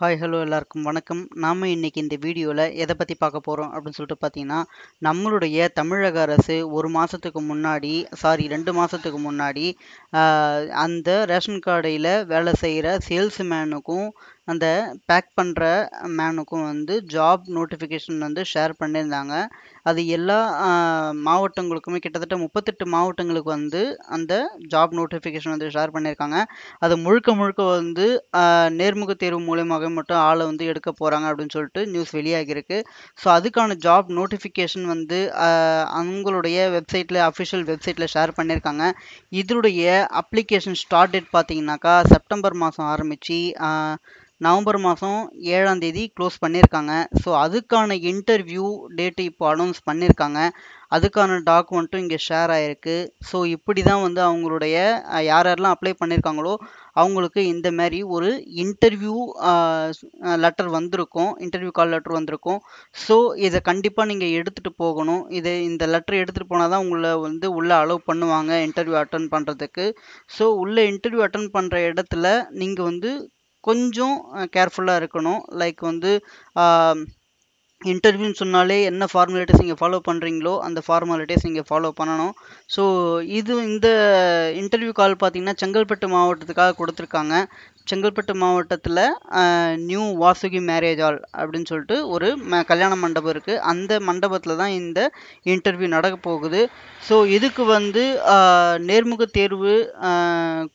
hi hello எல்லாருக்கும் வணக்கம் நாம் இன்றைக்கி இந்த வீடியோவில் எதை பற்றி பார்க்க போகிறோம் அப்படின்னு சொல்லிட்டு பார்த்தீங்கன்னா நம்மளுடைய தமிழக அரசு ஒரு மாதத்துக்கு முன்னாடி சாரி ரெண்டு மாதத்துக்கு முன்னாடி அந்த ரேஷன் கார்டையில் வேலை செய்கிற சேல்ஸ்மேனுக்கும் அந்த பேக் பண்ணுற மேனுக்கும் வந்து ஜாப் நோட்டிஃபிகேஷன் வந்து ஷேர் பண்ணியிருந்தாங்க அது எல்லா மாவட்டங்களுக்குமே கிட்டத்தட்ட முப்பத்தெட்டு மாவட்டங்களுக்கு வந்து அந்த ஜாப் நோட்டிஃபிகேஷன் வந்து ஷேர் பண்ணியிருக்காங்க அது முழுக்க முழுக்க வந்து நேர்முக தேர்வு மூலயமாக மட்டும் ஆளை வந்து எடுக்க போகிறாங்க அப்படின்னு சொல்லிட்டு நியூஸ் வெளியாகியிருக்கு ஸோ அதுக்கான ஜாப் நோட்டிஃபிகேஷன் வந்து அவங்களுடைய வெப்சைட்டில் அஃபிஷியல் வெப்சைட்டில் ஷேர் பண்ணியிருக்காங்க இதனுடைய அப்ளிகேஷன் ஸ்டார்ட் டேட் பார்த்தீங்கன்னாக்கா செப்டம்பர் மாதம் ஆரம்பித்து நவம்பர் மாதம் ஏழாம் தேதி க்ளோஸ் பண்ணியிருக்காங்க ஸோ அதுக்கான இன்டர்வியூ டேட்டு இப்போ அனௌன்ஸ் பண்ணியிருக்காங்க அதுக்கான டாக்குமெண்ட்டும் இங்கே ஷேர் ஆகிருக்கு ஸோ இப்படி தான் வந்து அவங்களுடைய யார் யாரெல்லாம் அப்ளை பண்ணியிருக்காங்களோ அவங்களுக்கு இந்த மாதிரி ஒரு இன்டர்வியூ லெட்டர் வந்திருக்கும் இன்டர்வியூ கால் லெட்டர் வந்திருக்கும் ஸோ இதை கண்டிப்பாக நீங்கள் எடுத்துகிட்டு போகணும் இதை இந்த லெட்டர் எடுத்துகிட்டு போனால் தான் உங்களை வந்து உள்ளே அலோவ் பண்ணுவாங்க இன்டர்வியூ அட்டன் பண்ணுறதுக்கு ஸோ உள்ளே இன்டர்வியூ அட்டன் பண்ணுற இடத்துல நீங்கள் வந்து கொஞ்சம் கேர்ஃபுல்லாக இருக்கணும் லைக் வந்து இன்டர்வியூன்னு சொன்னாலே என்ன ஃபார்மாலிட்டிஸ் நீங்கள் ஃபாலோ பண்ணுறீங்களோ அந்த ஃபார்மாலிட்டிஸ் நீங்கள் ஃபாலோ பண்ணணும் ஸோ இது இந்த இன்டர்வியூ கால் பார்த்தீங்கன்னா செங்கல்பட்டு மாவட்டத்துக்காக கொடுத்துருக்காங்க செங்கல்பட்டு மாவட்டத்தில் நியூ வாசுகி மேரேஜ் ஹால் அப்படின்னு சொல்லிட்டு ஒரு ம கல்யாண மண்டபம் இருக்குது அந்த மண்டபத்தில் தான் இந்த இன்டர்வியூ நடக்க போகுது ஸோ இதுக்கு வந்து நேர்முக தேர்வு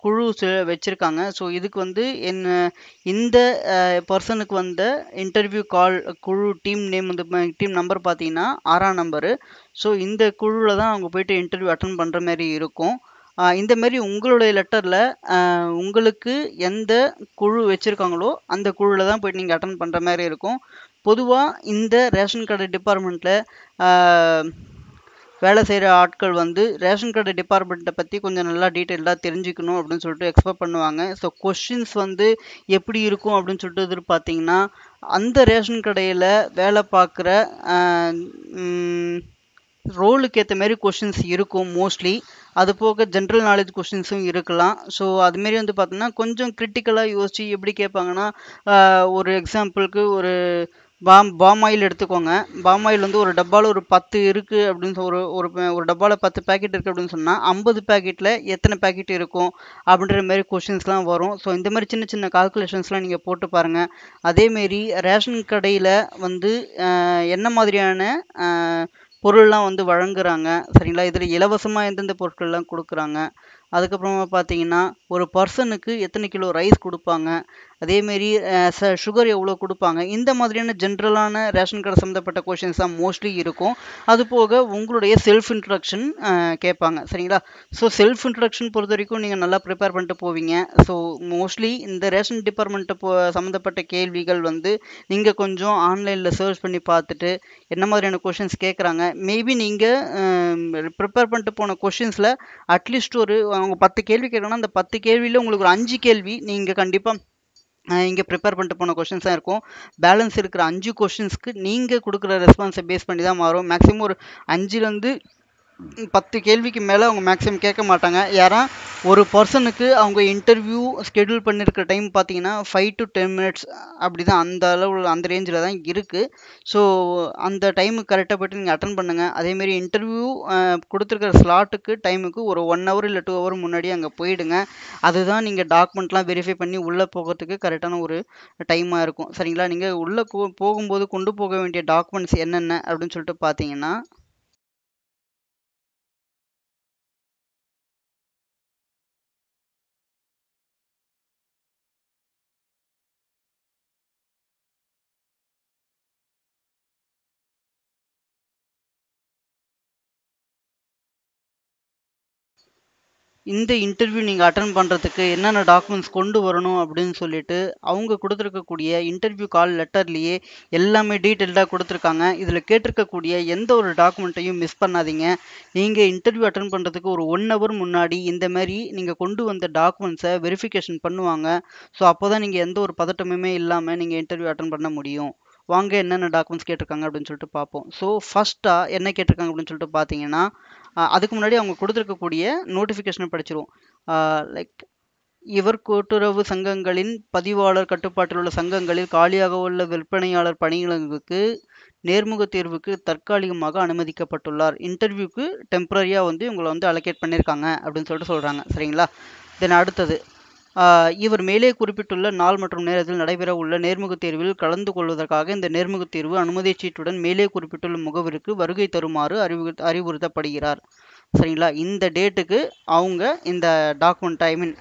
குழு வச்சுருக்காங்க ஸோ இதுக்கு வந்து என்ன இந்த பர்சனுக்கு வந்த இன்டர்வியூ கால் குழு டீம் நேம் வந்து டீம் நம்பர் பார்த்தீங்கன்னா ஆறாம் நம்பரு ஸோ இந்த குழுவில் தான் அவங்க போயிட்டு இன்டர்வியூ அட்டன் பண்ணுற மாதிரி இருக்கும் இந்த மாரி உங்களுடைய லெட்டரில் உங்களுக்கு எந்த குழு வச்சுருக்காங்களோ அந்த குழுவில் தான் போய்ட்டு நீங்கள் அட்டன் பண்ணுற மாதிரி இருக்கும் பொதுவாக இந்த ரேஷன் கடை டிபார்ட்மெண்ட்டில் வேலை செய்கிற ஆட்கள் வந்து ரேஷன் கடை டிபார்ட்மெண்ட்டை பற்றி கொஞ்சம் நல்லா டீட்டெயிலாக தெரிஞ்சுக்கணும் அப்படின்னு சொல்லிட்டு எக்ஸ்பெக்ட் பண்ணுவாங்க ஸோ கொஷின்ஸ் வந்து எப்படி இருக்கும் அப்படின்னு சொல்லிட்டு எதிர்பார்த்தீங்கன்னா அந்த ரேஷன் கடையில் வேலை பார்க்குற ரோலுக்கு ஏற்ற மாதிரி கொஷின்ஸ் இருக்கும் மோஸ்ட்லி அது போக ஜென்ரல் நாலேஜ் கொஷின்ஸும் இருக்கலாம் ஸோ அதுமாரி வந்து பார்த்தோன்னா கொஞ்சம் கிரிட்டிக்கலாக யோசித்து எப்படி கேட்பாங்கன்னா ஒரு எக்ஸாம்பிளுக்கு ஒரு பாம் பாம் ஆயில் எடுத்துக்கோங்க பாம் ஆயில் வந்து ஒரு டப்பாவில் ஒரு பத்து இருக்குது அப்படின்னு ஒரு ஒரு ஒரு டப்பாவில் பத்து பேக்கெட் இருக்குது அப்படின்னு சொன்னால் ஐம்பது பேக்கெட்டில் எத்தனை பேக்கெட் இருக்கும் அப்படின்ற மாதிரி கொஷின்ஸ்லாம் வரும் ஸோ இந்த மாதிரி சின்ன சின்ன கால்குலேஷன்ஸ்லாம் நீங்கள் போட்டு பாருங்கள் அதேமாரி ரேஷன் கடையில் வந்து என்ன மாதிரியான பொருள்லாம் வந்து வழங்குறாங்க சரிங்களா இதில் இலவசமாக எந்தெந்த பொருட்கள்லாம் கொடுக்குறாங்க அதுக்கப்புறமா பார்த்தீங்கன்னா ஒரு பர்சனுக்கு எத்தனை கிலோ ரைஸ் கொடுப்பாங்க அதேமாரி ச சுகர் எவ்வளோ கொடுப்பாங்க இந்த மாதிரியான ஜென்ரலான ரேஷன் கார்டு சம்மந்தப்பட்ட கொஷின்ஸ் தான் மோஸ்ட்லி இருக்கும் அது போக உங்களுடைய செல்ஃப் இன்ட்ரடக்ஷன் கேட்பாங்க சரிங்களா ஸோ செல்ஃப் இன்ட்ரடக்ஷன் பொறுத்த வரைக்கும் நீங்கள் நல்லா ப்ரிப்பேர் பண்ணிட்டு போவீங்க ஸோ மோஸ்ட்லி இந்த ரேஷன் டிபார்ட்மெண்ட்டை போ சம்மந்தப்பட்ட கேள்விகள் வந்து நீங்கள் கொஞ்சம் ஆன்லைனில் சர்ச் பண்ணி பார்த்துட்டு என்ன மாதிரியான கொஷின்ஸ் கேட்குறாங்க மேபி நீங்கள் ப்ரிப்பேர் பண்ணிட்டு போன கொஷின்ஸில் அட்லீஸ்ட் ஒரு அவங்க பத்து கேள்வி கேட்கணும்னா அந்த பத்து கேள்வியில் உங்களுக்கு ஒரு அஞ்சு கேள்வி நீங்கள் கண்டிப்பாக இங்கே ப்ரிப்பேர் பண்ணிட்டு போன கொஷின்ஸாக இருக்கும் பேலன்ஸ் இருக்கிற அஞ்சு கொஷின்ஸ்க்கு நீங்கள் கொடுக்குற ரெஸ்பான்ஸை பேஸ் பண்ணி தான் மாறும் மேக்ஸிமம் ஒரு அஞ்சுலேருந்து பத்து கேள்விக்கு மேலே அவங்க மேக்ஸிமம் கேட்க மாட்டாங்க யாரா ஒரு பர்சனுக்கு அவங்க இன்டர்வியூ ஸ்கெடியூல் பண்ணியிருக்கிற டைம் பார்த்தீங்கன்னா ஃபைவ் டு டென் மினிட்ஸ் அப்படி தான் அந்த அளவு அந்த ரேஞ்சில் தான் இருக்குது ஸோ அந்த டைமுக்கு கரெக்டாக போய்ட்டு நீங்கள் அட்டன் பண்ணுங்கள் அதேமாரி இன்டர்வியூ கொடுத்துருக்கிற ஸ்லாட்டுக்கு டைமுக்கு ஒரு ஒன் ஹவர் இல்லை டூ ஹவர் முன்னாடி அங்கே போயிடுங்க அதுதான் நீங்கள் டாக்குமெண்ட்லாம் வெரிஃபை பண்ணி உள்ளே போகிறதுக்கு கரெக்டான ஒரு டைமாக இருக்கும் சரிங்களா நீங்கள் உள்ளே போகும்போது கொண்டு போக வேண்டிய டாக்குமெண்ட்ஸ் என்னென்ன அப்படின்னு சொல்லிட்டு பார்த்தீங்கன்னா இந்த இன்டர்வியூ நீங்கள் அட்டன் பண்ணுறதுக்கு என்னென்ன டாக்குமெண்ட்ஸ் கொண்டு வரணும் அப்படின்னு சொல்லிட்டு அவங்க கொடுத்துருக்கக்கூடிய இன்டர்வியூ கால் லெட்டர்லேயே எல்லாமே டீட்டெயில்டாக கொடுத்துருக்காங்க இதில் கேட்டிருக்கக்கூடிய எந்த ஒரு டாக்குமெண்ட்டையும் மிஸ் பண்ணாதீங்க நீங்கள் இன்டர்வியூ அட்டன் பண்ணுறதுக்கு ஒரு ஒன் ஹவர் முன்னாடி இந்த மாதிரி நீங்கள் கொண்டு வந்த டாக்குமெண்ட்ஸை வெரிஃபிகேஷன் பண்ணுவாங்க ஸோ அப்போ தான் நீங்கள் எந்த ஒரு பதட்டமுமே இல்லாமல் நீங்கள் இன்டர்வியூ அட்டன் பண்ண முடியும் வாங்க என்னென்ன டாக்குமெண்ட்ஸ் கேட்டிருக்காங்க அப்படின்னு சொல்லிட்டு பார்ப்போம் ஸோ ஃபஸ்ட்டாக என்ன கேட்டிருக்காங்க அப்படின்னு சொல்லிட்டு பார்த்தீங்கன்னா அதுக்கு முன்னாடி அவங்க கொடுத்துருக்கக்கூடிய நோட்டிஃபிகேஷனை படிச்சிருவோம் லைக் இவர் கூட்டுறவு சங்கங்களின் பதிவாளர் கட்டுப்பாட்டில் உள்ள சங்கங்களில் காலியாக உள்ள விற்பனையாளர் பணியிடங்களுக்கு நேர்முக தேர்வுக்கு தற்காலிகமாக அனுமதிக்கப்பட்டுள்ளார் இன்டர்வியூக்கு டெம்பரரியாக வந்து இவங்களை வந்து அலோகேட் பண்ணியிருக்காங்க அப்படின்னு சொல்லிட்டு சொல்கிறாங்க சரிங்களா தென் அடுத்தது இவர் மேலே குறிப்பிட்டுள்ள நாள் மற்றும் நேரத்தில் நடைபெற உள்ள நேர்முகத் தேர்வில் கலந்து கொள்வதற்காக இந்த நேர்முகத் தேர்வு அனுமதி சீட்டுடன் மேலே குறிப்பிட்டுள்ள முகவருக்கு வருகை தருமாறு அறிவு அறிவுறுத்தப்படுகிறார் சரிங்களா இந்த டேட்டுக்கு அவங்க இந்த டாக்குமெண்ட் ஐ மீன்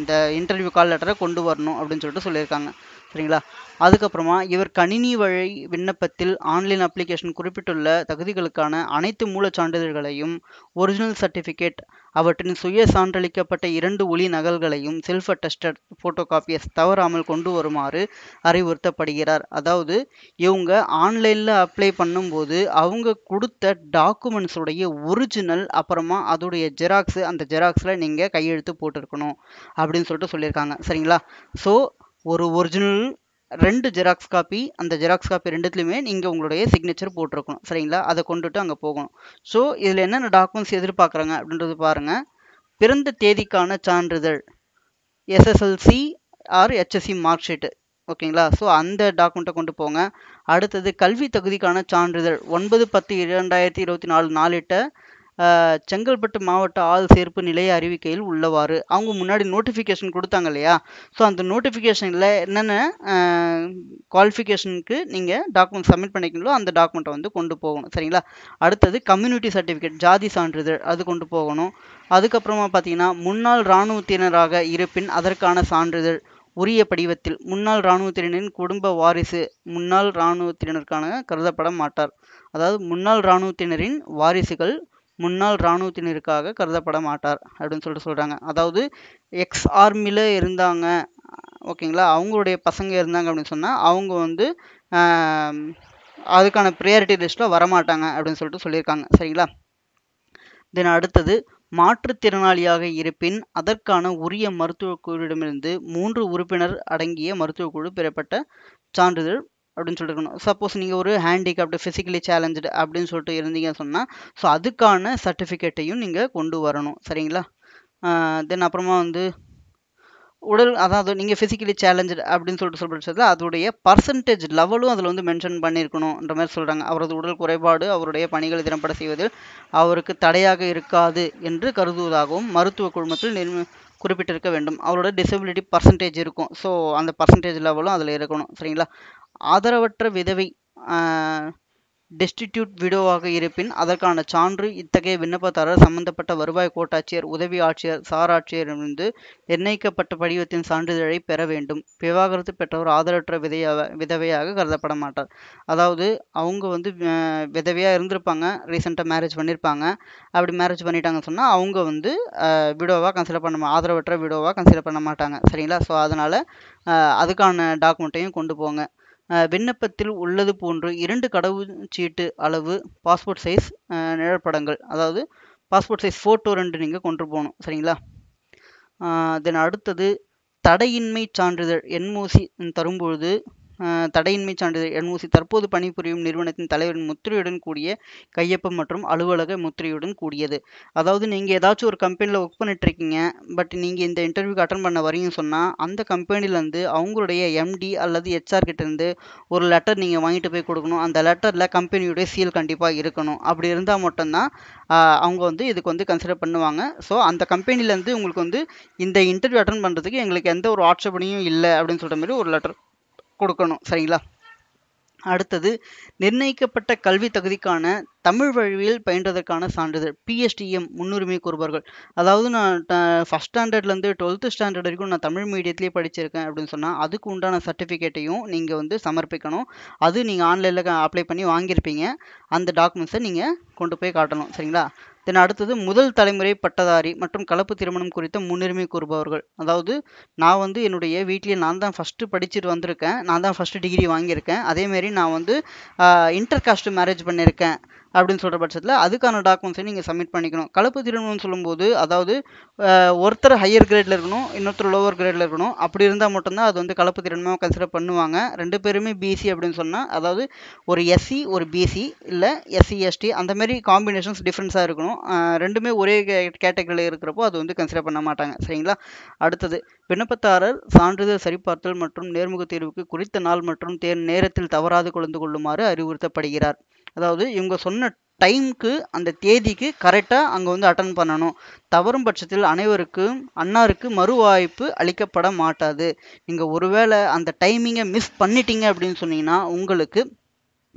இந்த இன்டர்வியூ கால் லெட்டரை கொண்டு வரணும் அப்படின்னு சொல்லிட்டு சொல்லியிருக்காங்க சரிங்களா அதுக்கப்புறமா இவர் கணினி வழி விண்ணப்பத்தில் ஆன்லைன் அப்ளிகேஷன் குறிப்பிட்டுள்ள தகுதிகளுக்கான அனைத்து மூல சான்றிதழ்களையும் ஒரிஜினல் சர்டிஃபிகேட் அவற்றின் சுய சான்றளிக்கப்பட்ட இரண்டு ஒளி நகல்களையும் செல்ஃப் அட்டஸ்டட் ஃபோட்டோ காப்பியஸ் தவறாமல் கொண்டு வருமாறு அறிவுறுத்தப்படுகிறார் அதாவது இவங்க ஆன்லைனில் அப்ளை பண்ணும்போது அவங்க கொடுத்த டாக்குமெண்ட்ஸுடைய ஒரிஜினல் அப்புறமா அதோடைய ஜெராக்ஸு அந்த ஜெராக்ஸில் நீங்கள் கையெழுத்து போட்டிருக்கணும் அப்படின்னு சொல்லிட்டு சொல்லியிருக்காங்க சரிங்களா ஸோ ஒரு ஒரிஜினல் ரெண்டு ஜெராக்ஸ் காப்பி அந்த ஜெராக்ஸ் காப்பி ரெண்டுத்துலையுமே நீங்கள் உங்களுடைய சிக்னேச்சர் போட்டிருக்கணும் சரிங்களா அதை கொண்டுட்டு அங்கே போகணும் ஸோ இதில் என்னென்ன டாக்குமெண்ட்ஸ் எதிர்பார்க்குறாங்க அப்படின்றது பாருங்கள் பிறந்த தேதிக்கான சான்றிதழ் SSLC or HSC mark sheet ஓகேங்களா ஸோ அந்த டாக்குமெண்ட்டை கொண்டு போங்க அடுத்தது கல்வி தகுதிக்கான சான்றிதழ் ஒன்பது பத்து இரண்டாயிரத்தி இருபத்தி நாலு நாளிட்ட செங்கல்பட்டு மாவட்ட ஆள் சேர்ப்பு நிலைய அறிவிக்கையில் உள்ளவாறு அவங்க முன்னாடி நோட்டிஃபிகேஷன் கொடுத்தாங்க இல்லையா ஸோ அந்த நோட்டிஃபிகேஷனில் என்னென்ன குவாலிஃபிகேஷனுக்கு நீங்கள் டாக்குமெண்ட் சப்மிட் பண்ணிக்கணும் அந்த டாக்குமெண்ட்டை வந்து கொண்டு போகணும் சரிங்களா அடுத்தது கம்யூனிட்டி சர்டிஃபிகேட் ஜாதி சான்றிதழ் அது கொண்டு போகணும் அதுக்கப்புறமா பார்த்தீங்கன்னா முன்னாள் இராணுவத்தினராக இருப்பின் அதற்கான சான்றிதழ் உரிய படிவத்தில் முன்னாள் இராணுவத்தினரின் குடும்ப வாரிசு முன்னாள் இராணுவத்தினருக்கான கருதப்பட மாட்டார் அதாவது முன்னாள் இராணுவத்தினரின் வாரிசுகள் முன்னாள் இராணுவத்தினருக்காக கருதப்பட மாட்டார் அப்படின்னு சொல்லிட்டு சொல்கிறாங்க அதாவது எக்ஸ் ஆர்மியில் இருந்தாங்க ஓகேங்களா அவங்களுடைய பசங்க இருந்தாங்க அப்படின்னு சொன்னால் அவங்க வந்து அதுக்கான ப்ரையாரிட்டி லிஸ்ட்டில் வரமாட்டாங்க அப்படின்னு சொல்லிட்டு சொல்லியிருக்காங்க சரிங்களா தென் அடுத்தது மாற்றுத்திறனாளியாக இருப்பின் அதற்கான உரிய குழுவிடமிருந்து மூன்று உறுப்பினர் அடங்கிய மருத்துவக்குழு பெறப்பட்ட சான்றிதழ் அப்படின்னு சொல்லிட்டு இருக்கணும் சப்போஸ் நீங்கள் ஒரு ஹேண்டிகாப்டு ஃபிசிக்கலி சேலஞ்சு அப்படின்னு சொல்லிட்டு இருந்தீங்க சொன்னால் ஸோ அதுக்கான சர்டிஃபிகேட்டையும் நீங்கள் கொண்டு வரணும் சரிங்களா தென் அப்புறமா வந்து உடல் அதாவது நீங்கள் ஃபிசிக்கலி சேலஞ்சு அப்படின்னு சொல்லிட்டு சொல்லிட்டு அதோடைய பர்சன்டேஜ் லெவலும் அதில் வந்து மென்ஷன் பண்ணியிருக்கணுன்ற மாதிரி சொல்கிறாங்க அவரது உடல் குறைபாடு அவருடைய பணிகளை திறம்பட செய்வதில் அவருக்கு தடையாக இருக்காது என்று கருதுவதாகவும் மருத்துவ குழுமத்தில் நிர்ம குறிப்பிட்டிருக்க வேண்டும் அவரோட டிசபிலிட்டி பர்சன்டேஜ் இருக்கும் ஸோ அந்த பர்சன்டேஜ் லெவலும் அதில் இருக்கணும் சரிங்களா ஆதரவற்ற விதவை டெஸ்டிடியூட் விடோவாக இருப்பின் அதற்கான சான்று இத்தகைய விண்ணப்பதாரர் சம்பந்தப்பட்ட வருவாய் கோட்டாட்சியர் உதவி ஆட்சியர் சார் ஆட்சியரிடமிருந்து நிர்ணயிக்கப்பட்ட படிவத்தின் சான்றிதழை பெற வேண்டும் விவாகரத்து பெற்றவர் ஆதரவற்ற விதையாக விதவையாக கருதப்பட மாட்டார் அதாவது அவங்க வந்து விதவையாக இருந்திருப்பாங்க ரீசெண்டாக மேரேஜ் பண்ணியிருப்பாங்க அப்படி மேரேஜ் பண்ணிட்டாங்கன்னு சொன்னால் அவங்க வந்து விடோவாக கன்சிடர் பண்ண ஆதரவற்ற விடோவாக கன்சிடர் பண்ண மாட்டாங்க சரிங்களா ஸோ அதனால் அதுக்கான டாக்குமெண்ட்டையும் கொண்டு போங்க விண்ணப்பத்தில் உள்ளது போன்று இரண்டு கடவுச்சீட்டு அளவு பாஸ்போர்ட் சைஸ் நிழற்படங்கள் அதாவது பாஸ்போர்ட் சைஸ் ஃபோட்டோ ரெண்டு நீங்கள் கொண்டு போகணும் சரிங்களா தென் அடுத்தது தடையின்மை சான்றிதழ் என்ஓசி தரும்பொழுது தடையின்மை சான்றிதழ் என்ஓசி தற்போது பணிபுரியும் நிறுவனத்தின் தலைவரின் முத்திரையுடன் கூடிய கையொப்பம் மற்றும் அலுவலக முத்திரையுடன் கூடியது அதாவது நீங்கள் ஏதாச்சும் ஒரு கம்பெனியில் ஒர்க் பண்ணிட்டுருக்கீங்க பட் நீங்கள் இந்த இன்டர்வியூக்கு அட்டன் பண்ண வரீங்கன்னு சொன்னால் அந்த கம்பெனிலேருந்து அவங்களுடைய எம்டி அல்லது ஹெச்ஆர் கிட்டேருந்து ஒரு லெட்டர் நீங்கள் வாங்கிட்டு போய் கொடுக்கணும் அந்த லெட்டரில் கம்பெனியுடைய சீல் கண்டிப்பாக இருக்கணும் அப்படி இருந்தால் மட்டும்தான் அவங்க வந்து இதுக்கு வந்து கன்சிடர் பண்ணுவாங்க ஸோ அந்த கம்பெனிலேருந்து உங்களுக்கு வந்து இந்த இன்டர்வியூ அட்டன் பண்ணுறதுக்கு எங்களுக்கு எந்த ஒரு ஆட்சேபனையும் இல்லை அப்படின்னு சொல்கிற மாதிரி ஒரு லெட்டர் கொடுக்கணும் சரிங்களா அடுத்தது நிர்ணயிக்கப்பட்ட கல்வி தகுதிக்கான தமிழ் வழியில் பயின்றதற்கான சான்றிதழ் பிஎஸ்டிஎம் முன்னுரிமை கூறுபவர்கள் அதாவது நான் ஃபஸ்ட் ஸ்டாண்டர்ட்லேருந்து டுவெல்த்து ஸ்டாண்டர்ட் வரைக்கும் நான் தமிழ் மீடியத்துலேயே படிச்சிருக்கேன் அப்படின்னு சொன்னால் அதுக்கு உண்டான சர்டிஃபிகேட்டையும் நீங்கள் வந்து சமர்ப்பிக்கணும் அது நீங்கள் ஆன்லைனில் அப்ளை பண்ணி வாங்கியிருப்பீங்க அந்த டாக்குமெண்ட்ஸை நீங்கள் கொண்டு போய் காட்டணும் சரிங்களா தென் அடுத்தது முதல் தலைமுறை பட்டதாரி மற்றும் கலப்பு திருமணம் குறித்த முன்னுரிமை கூறுபவர்கள் அதாவது நான் வந்து என்னுடைய வீட்டிலே நான் தான் ஃபஸ்ட்டு படிச்சுட்டு வந்திருக்கேன் நான் தான் ஃபஸ்ட்டு டிகிரி வாங்கியிருக்கேன் அதேமாரி நான் வந்து இன்டர் காஸ்ட் மேரேஜ் பண்ணியிருக்கேன் அப்படின்னு சொல்கிற பட்சத்தில் அதுக்கான டாக்குமெண்ட்ஸை நீங்கள் சப்மிட் பண்ணிக்கணும் கலப்பு திருமணம்னு சொல்லும்போது அதாவது ஒருத்தர் ஹையர் கிரேடில் இருக்கணும் இன்னொருத்தர் லோவர் கிரேடில் இருக்கணும் அப்படி இருந்தால் மட்டும்தான் அது வந்து கலப்பு திருமணமாக கன்சிடர் பண்ணுவாங்க ரெண்டு பேருமே பிசி அப்படின்னு சொன்னால் அதாவது ஒரு எஸ்சி ஒரு பிசி இல்லை எஸ்சி எஸ்டி அந்த மாதிரி காம்பினேஷன்ஸ் டிஃப்ரென்ஸாக இருக்கணும் ரெண்டுமே ஒரே கேட்டகரியில் இருக்கிறப்போ அது வந்து கன்சிடர் பண்ண மாட்டாங்க சரிங்களா அடுத்தது விண்ணப்பத்தாரர் சான்றிதழ் சரிபார்த்தல் மற்றும் நேர்முக தேர்வுக்கு குறித்த நாள் மற்றும் தேர் நேரத்தில் தவறாது கலந்து கொள்ளுமாறு அறிவுறுத்தப்படுகிறார் அதாவது இவங்க சொன்ன டைமுக்கு அந்த தேதிக்கு கரெக்டாக அங்கே வந்து அட்டன் பண்ணணும் தவறும் பட்சத்தில் அனைவருக்கும் அன்னாருக்கு மறுவாய்ப்பு அளிக்கப்பட மாட்டாது நீங்கள் ஒருவேளை அந்த டைமிங்கை மிஸ் பண்ணிட்டீங்க அப்படின்னு சொன்னீங்கன்னா உங்களுக்கு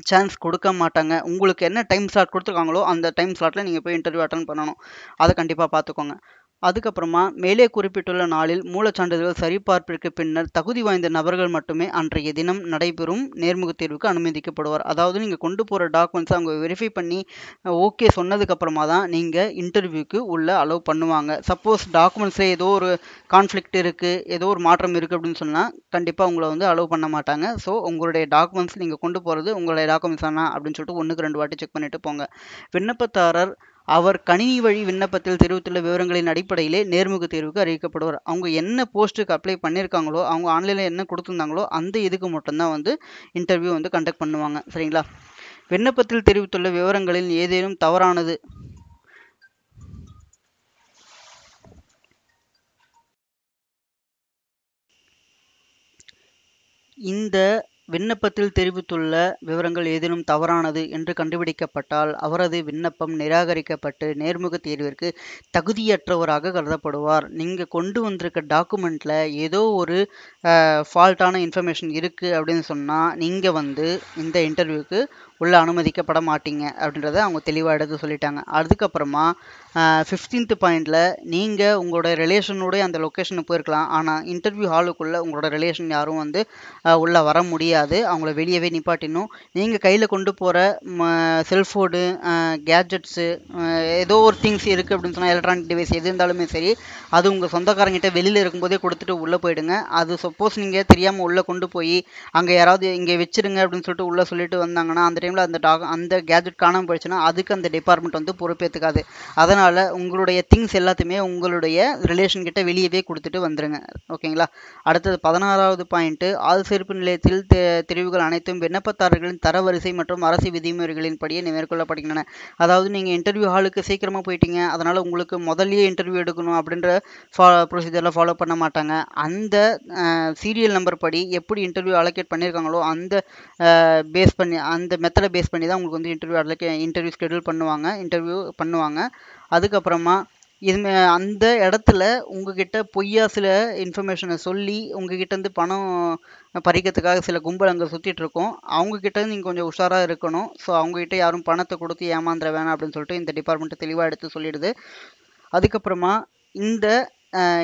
சான்ஸ் கொடுக்க மாட்டாங்க உங்களுக்கு என்ன டைம் ஸ்லாட் கொடுத்துருக்காங்களோ அந்த டைம் ஸ்லாட்டில் நீங்கள் போய் இன்டர்வியூ அட்டன் பண்ணணும் அதை கண்டிப்பாக பார்த்துக்கோங்க அதுக்கப்புறமா மேலே குறிப்பிட்டுள்ள நாளில் மூலச்சான்றிதழ் சரிபார்ப்பிற்கு பின்னர் தகுதி வாய்ந்த நபர்கள் மட்டுமே அன்றைய தினம் நடைபெறும் நேர்முகத் தேர்வுக்கு அனுமதிக்கப்படுவார் அதாவது நீங்கள் கொண்டு போகிற டாக்குமெண்ட்ஸ் அவங்க வெரிஃபை பண்ணி ஓகே சொன்னதுக்கப்புறமா தான் நீங்கள் இன்டர்வியூக்கு உள்ள அலோவ் பண்ணுவாங்க சப்போஸ் டாக்குமெண்ட்ஸே ஏதோ ஒரு கான்ஃப்ளிக்ட் இருக்குது ஏதோ ஒரு மாற்றம் இருக்குது அப்படின்னு சொன்னால் கண்டிப்பாக உங்களை வந்து அலோவ் பண்ண மாட்டாங்க ஸோ உங்களுடைய டாக்குமெண்ட்ஸ் நீங்கள் கொண்டு போகிறது உங்களுடைய டாக்குமெண்ட்ஸ் தானா அப்படின்னு சொல்லிட்டு ஒன்றுக்கு ரெண்டு வாட்டி செக் பண்ணிவிட்டு போங்க விண்ணப்பத்தாரர் அவர் கணினி வழி விண்ணப்பத்தில் தெரிவித்துள்ள விவரங்களின் அடிப்படையிலே நேர்முக தேர்வுக்கு அறிவிக்கப்படுவார் அவங்க என்ன போஸ்ட்டுக்கு அப்ளை பண்ணியிருக்காங்களோ அவங்க ஆன்லைனில் என்ன கொடுத்துருந்தாங்களோ அந்த இதுக்கு மட்டும்தான் வந்து இன்டர்வியூ வந்து கண்டக்ட் பண்ணுவாங்க சரிங்களா விண்ணப்பத்தில் தெரிவித்துள்ள விவரங்களில் ஏதேனும் தவறானது இந்த விண்ணப்பத்தில் தெரிவித்துள்ள விவரங்கள் ஏதேனும் தவறானது என்று கண்டுபிடிக்கப்பட்டால் அவரது விண்ணப்பம் நிராகரிக்கப்பட்டு நேர்முக தேர்விற்கு தகுதியற்றவராக கருதப்படுவார் நீங்கள் கொண்டு வந்திருக்க டாக்குமெண்ட்டில் ஏதோ ஒரு ஃபால்ட்டான இன்ஃபர்மேஷன் இருக்குது அப்படின்னு சொன்னால் நீங்கள் வந்து இந்த இன்டர்வியூக்கு உள்ளே அனுமதிக்கப்பட மாட்டீங்க அப்படின்றத அவங்க தெளிவாக எடுத்து சொல்லிட்டாங்க அதுக்கப்புறமா ஃபிஃப்டீன்த் பாயிண்டில் நீங்கள் உங்களோட ரிலேஷனோடய அந்த லொக்கேஷனுக்கு போயிருக்கலாம் ஆனால் இன்டர்வியூ ஹாலுக்குள்ளே உங்களோட ரிலேஷன் யாரும் வந்து உள்ளே வர முடியாது அவங்கள வெளியவே நிப்பாட்டினும் நீங்கள் கையில் கொண்டு போகிற ம செல்ஃபோனு கேட்ஜெட்ஸு ஏதோ ஒரு திங்ஸ் இருக்குது அப்படின்னு சொன்னால் எலக்ட்ரானிக் டிவைஸ் எது இருந்தாலுமே சரி அது உங்கள் சொந்தக்காரங்கிட்ட வெளியில் இருக்கும்போதே கொடுத்துட்டு உள்ளே போயிடுங்க அது சப்போஸ் நீங்கள் தெரியாமல் உள்ளே கொண்டு போய் அங்கே யாராவது இங்கே வச்சிருங்க அப்படின்னு சொல்லிட்டு உள்ளே சொல்லிட்டு வந்தாங்கன்னா அந்த டைமில் அந்த டாக் அந்த கேஜெட் காணாமல் போயிடுச்சுன்னா அதுக்கு அந்த டிபார்ட்மெண்ட் வந்து பொறுப்பேற்றுக்காது அதனால் உங்களுடைய திங்ஸ் எல்லாத்தையுமே உங்களுடைய ரிலேஷன் கிட்ட வெளியவே கொடுத்துட்டு வந்துடுங்க ஓகேங்களா அடுத்தது பதினாறாவது பாயிண்ட்டு ஆள் சேர்ப்பு நிலையத்தில் தெரிவுகள் அனைத்தும் விண்ணப்பதாரர்களின் தரவரிசை மற்றும் அரசு விதிமுறைகளின் படியே மேற்கொள்ளப்படுகின்றன அதாவது நீங்கள் இன்டர்வியூ ஹாலுக்கு சீக்கிரமாக போயிட்டீங்க அதனால் உங்களுக்கு முதல்லயே இன்டர்வியூ எடுக்கணும் அப்படின்ற ஃபா ப்ரொசீஜரில் ஃபாலோ பண்ண மாட்டாங்க அந்த சீரியல் நம்பர் படி எப்படி இன்டர்வியூ அலோகேட் பண்ணியிருக்காங்களோ அந்த பேஸ் பண்ணி அந்த மெத்தட் ஆத்தரை பேஸ் பண்ணி தான் உங்களுக்கு வந்து இன்டர்வியூ அதில் இன்டர்வியூ ஸ்கெடியூல் பண்ணுவாங்க இன்டர்வியூ பண்ணுவாங்க அதுக்கப்புறமா இது அந்த இடத்துல உங்ககிட்ட பொய்யா சில இன்ஃபர்மேஷனை சொல்லி உங்ககிட்ட பணம் பறிக்கிறதுக்காக சில கும்பல் அங்கே சுற்றிட்டு இருக்கோம் அவங்கக்கிட்ட நீங்கள் கொஞ்சம் உஷாராக இருக்கணும் ஸோ அவங்ககிட்ட யாரும் பணத்தை கொடுத்து ஏமாந்துட வேணாம் அப்படின்னு சொல்லிட்டு இந்த டிபார்ட்மெண்ட்டு தெளிவாக எடுத்து சொல்லிடுது அதுக்கப்புறமா இந்த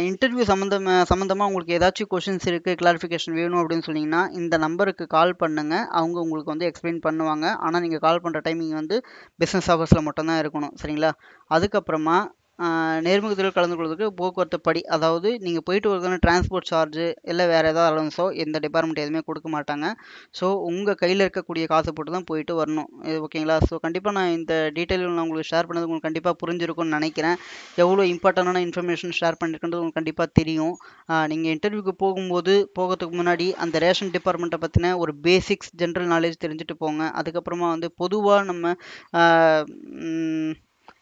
இன்டர்வியூ சம்மந்தமாக சம்மந்தமாக உங்களுக்கு ஏதாச்சும் கொஷின்ஸ் இருக்குது கிளாரிஃபிகேஷன் வேணும் அப்படின்னு சொன்னீங்கன்னா இந்த நம்பருக்கு கால் பண்ணுங்கள் அவங்க உங்களுக்கு வந்து எக்ஸ்பிளைன் பண்ணுவாங்க ஆனால் நீங்கள் கால் பண்ணுற டைமிங் வந்து பிஸ்னஸ் ஹவர்ஸில் மட்டும்தான் இருக்கணும் சரிங்களா அதுக்கப்புறமா நேர்முக தேர்வில் கலந்து கொள்வதற்கு போக்குவரத்து படி அதாவது நீங்கள் போயிட்டு வரதுக்கான டிரான்ஸ்போர்ட் சார்ஜு இல்லை வேறு ஏதாவது அலவன்ஸோ எந்த டிபார்ட்மெண்ட் எதுவுமே கொடுக்க மாட்டாங்க ஸோ உங்கள் கையில் இருக்கக்கூடிய காசு போட்டு தான் போயிட்டு வரணும் இது ஓகேங்களா ஸோ கண்டிப்பாக நான் இந்த டீட்டெயில் நான் உங்களுக்கு ஷேர் பண்ணது உங்களுக்கு கண்டிப்பாக புரிஞ்சிருக்கும்னு நினைக்கிறேன் எவ்வளோ இம்பார்ட்டண்டான இன்ஃபர்மேஷன் ஷேர் பண்ணிருக்குன்றது உங்களுக்கு கண்டிப்பாக தெரியும் நீங்கள் இன்டர்வியூக்கு போகும்போது போகிறதுக்கு முன்னாடி அந்த ரேஷன் டிபார்ட்மெண்ட்டை பற்றின ஒரு பேசிக்ஸ் ஜென்ரல் நாலேஜ் தெரிஞ்சுட்டு போங்க அதுக்கப்புறமா வந்து பொதுவாக நம்ம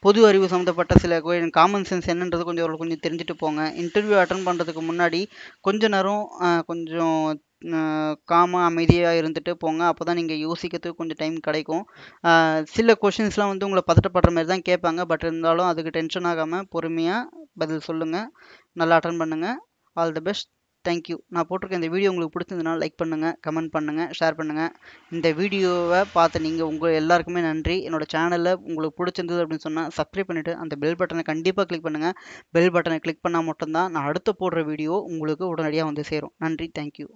பொது அறிவு சம்மந்தப்பட்ட சில காமன் சென்ஸ் என்னன்றது கொஞ்சம் அவங்களுக்கு கொஞ்சம் தெரிஞ்சுட்டு போங்க இன்டர்வியூ அட்டன் பண்ணுறதுக்கு முன்னாடி கொஞ்ச நேரம் கொஞ்சம் காமாக அமைதியாக இருந்துட்டு போங்க அப்போ தான் நீங்கள் யோசிக்கிறதுக்கு கொஞ்சம் டைம் கிடைக்கும் சில கொஷின்ஸ்லாம் வந்து உங்களை பதட்டப்படுற மாதிரி தான் கேட்பாங்க பட் இருந்தாலும் அதுக்கு டென்ஷன் ஆகாமல் பொறுமையாக பதில் சொல்லுங்கள் நல்லா அட்டன் பண்ணுங்கள் ஆல் தி பெஸ்ட் தேங்க்யூ நான் போட்டிருக்க இந்த வீடியோ உங்களுக்கு பிடிச்சிருந்ததுனா லைக் பண்ணுங்கள் கமெண்ட் பண்ணுங்கள் ஷேர் பண்ணுங்கள் இந்த வீடியோவை பார்த்து நீங்கள் உங்கள் எல்லாருக்குமே நன்றி என்னோடய சேனலில் உங்களுக்கு பிடிச்சிருந்தது அப்படின்னு சொன்னால் சப்ஸ்கிரைப் பண்ணிவிட்டு அந்த பெல் பட்டனை கண்டிப்பாக கிளிக் பண்ணுங்கள் பெல் பட்டனை கிளிக் பண்ணால் மட்டும்தான் நான் அடுத்து போடுற வீடியோ உங்களுக்கு உடனடியாக வந்து சேரும் நன்றி தேங்க்யூ